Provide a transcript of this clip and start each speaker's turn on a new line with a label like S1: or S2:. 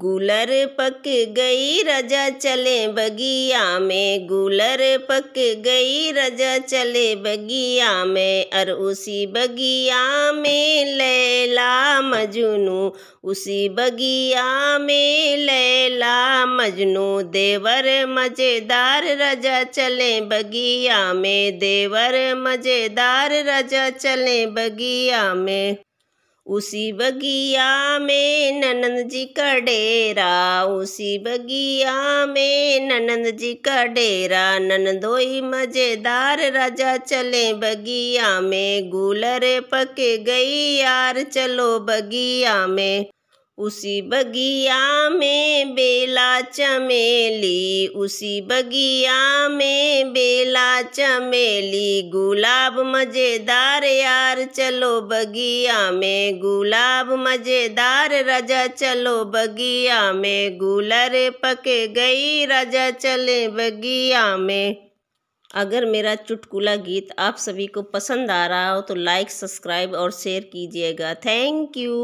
S1: गुलर पक गई रजा चले बगिया में गुलर पक गई रजा चले बगिया में और उसी बगिया में लैला मजनू उसी बगिया में लैला मजनू देवर मज़ेदार रजा चले बगिया में देवर मज़ेदार रजा चले बगिया में उसी बगिया में ननंद जी का डेरा उसी बगिया में ननंद जी का डेरा ननदोई मज़ेदार राजा चले बगिया में गूलर पक गई यार चलो बगिया में उसी बगिया में बेला चमेली उसी बगिया में बे बेला चमेली गुलाब मज़ेदार यार चलो बगिया में गुलाब मज़ेदार राजा चलो बगिया में गुलर पक गई राजा चले बगिया में अगर मेरा चुटकुला गीत आप सभी को पसंद आ रहा हो तो लाइक सब्सक्राइब और शेयर कीजिएगा थैंक यू